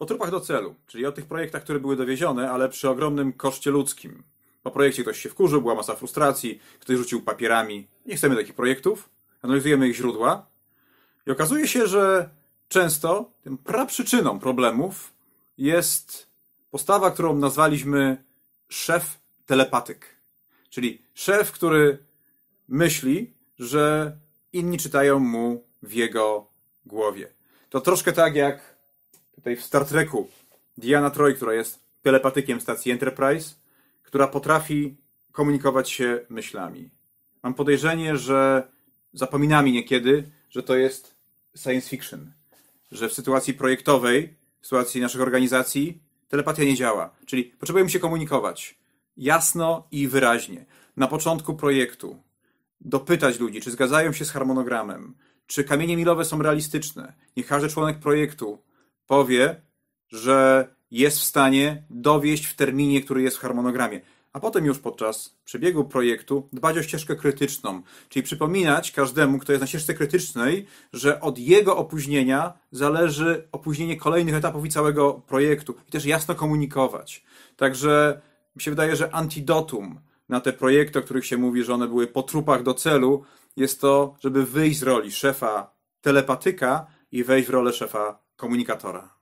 Po trupach do celu, czyli o tych projektach, które były dowiezione, ale przy ogromnym koszcie ludzkim. Po projekcie ktoś się wkurzył, była masa frustracji, ktoś rzucił papierami. Nie chcemy takich projektów, analizujemy ich źródła i okazuje się, że często tym praprzyczyną problemów jest postawa, którą nazwaliśmy szef telepatyk. Czyli szef, który myśli, że inni czytają mu w jego głowie. To troszkę tak jak tutaj w Star Treku Diana Troy, która jest telepatykiem stacji Enterprise, która potrafi komunikować się myślami. Mam podejrzenie, że zapominamy niekiedy, że to jest science fiction, że w sytuacji projektowej, w sytuacji naszych organizacji, telepatia nie działa. Czyli potrzebujemy się komunikować jasno i wyraźnie. Na początku projektu dopytać ludzi, czy zgadzają się z harmonogramem, czy kamienie milowe są realistyczne. Niech każdy członek projektu powie, że jest w stanie dowieść w terminie, który jest w harmonogramie. A potem już podczas przebiegu projektu dbać o ścieżkę krytyczną, czyli przypominać każdemu, kto jest na ścieżce krytycznej, że od jego opóźnienia zależy opóźnienie kolejnych etapów i całego projektu. I też jasno komunikować. Także mi się wydaje, że antidotum na te projekty, o których się mówi, że one były po trupach do celu, jest to, żeby wyjść z roli szefa telepatyka i wejść w rolę szefa komunikatora.